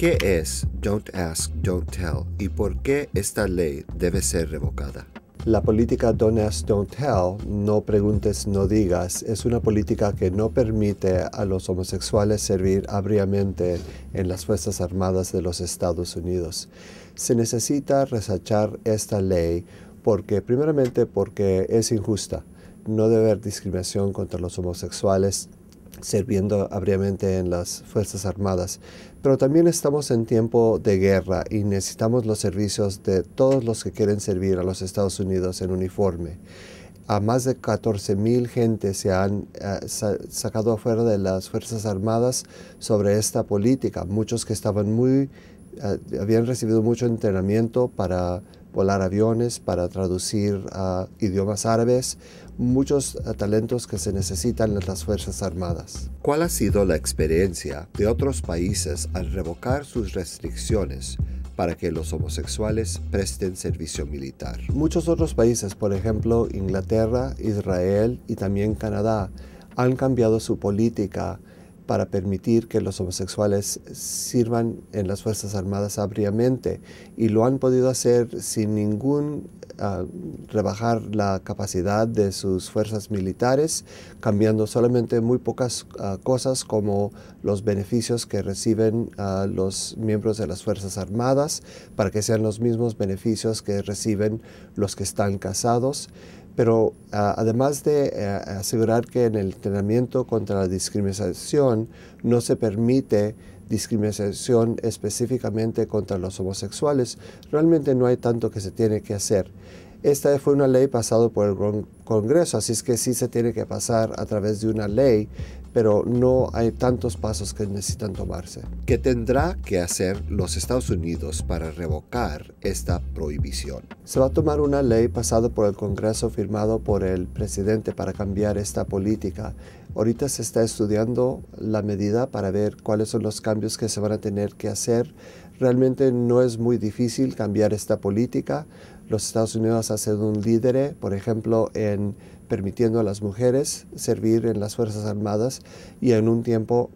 ¿Qué es Don't Ask, Don't Tell y por qué esta ley debe ser revocada? La política Don't Ask, Don't Tell, no preguntes, no digas, es una política que no permite a los homosexuales servir abriamente en las Fuerzas Armadas de los Estados Unidos. Se necesita resachar esta ley porque, primeramente, porque es injusta. No debe haber discriminación contra los homosexuales sirviendo abriamente en las Fuerzas Armadas. Pero también estamos en tiempo de guerra y necesitamos los servicios de todos los que quieren servir a los Estados Unidos en uniforme. A más de 14 mil gente se han eh, sacado afuera de las Fuerzas Armadas sobre esta política. Muchos que estaban muy, eh, habían recibido mucho entrenamiento para volar aviones, para traducir a idiomas árabes, muchos eh, talentos que se necesitan en las Fuerzas Armadas. ¿Cuál ha sido la experiencia de otros países al revocar sus restricciones para que los homosexuales presten servicio militar? Muchos otros países, por ejemplo Inglaterra, Israel y también Canadá, han cambiado su política para permitir que los homosexuales sirvan en las Fuerzas Armadas abriamente. y lo han podido hacer sin ningún ah, rebajar la capacidad de sus fuerzas militares, cambiando solamente muy pocas ah, cosas como los beneficios que reciben ah, los miembros de las Fuerzas Armadas para que sean los mismos beneficios que reciben los que están casados pero ah, además de eh, asegurar que en el entrenamiento contra la discriminación no se permite discriminación específicamente contra los homosexuales, realmente no hay tanto que se tiene que hacer. Esta fue una ley pasada por el Congreso, así es que sí se tiene que pasar a través de una ley, pero no hay tantos pasos que necesitan tomarse. ¿Qué tendrá que hacer los Estados Unidos para revocar esta prohibición? Se va a tomar una ley pasada por el Congreso, firmado por el presidente para cambiar esta política. Ahorita se está estudiando la medida para ver cuáles son los cambios cambios que se van a tener que hacer. Realmente no es muy difícil cambiar esta política. Los Estados Unidos ha sido un líder, por ejemplo, en permitiendo a las mujeres servir en las Fuerzas Armadas y en un tiempo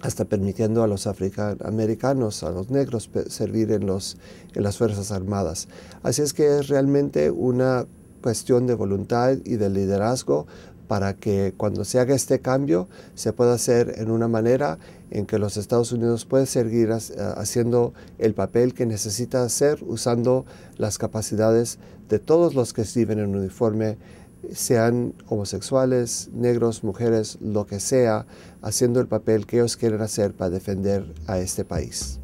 hasta permitiendo a los afroamericanos, a los negros, servir en, los, en las Fuerzas Armadas. Así es que es realmente una cuestión de voluntad y de liderazgo, para que cuando se haga este cambio se pueda hacer en una manera en que los Estados Unidos puedan seguir eh, haciendo el papel que necesita hacer usando las capacidades de todos los que viven en uniforme, sean homosexuales, negros, mujeres, lo que sea, haciendo el papel que ellos quieren hacer para defender a este país.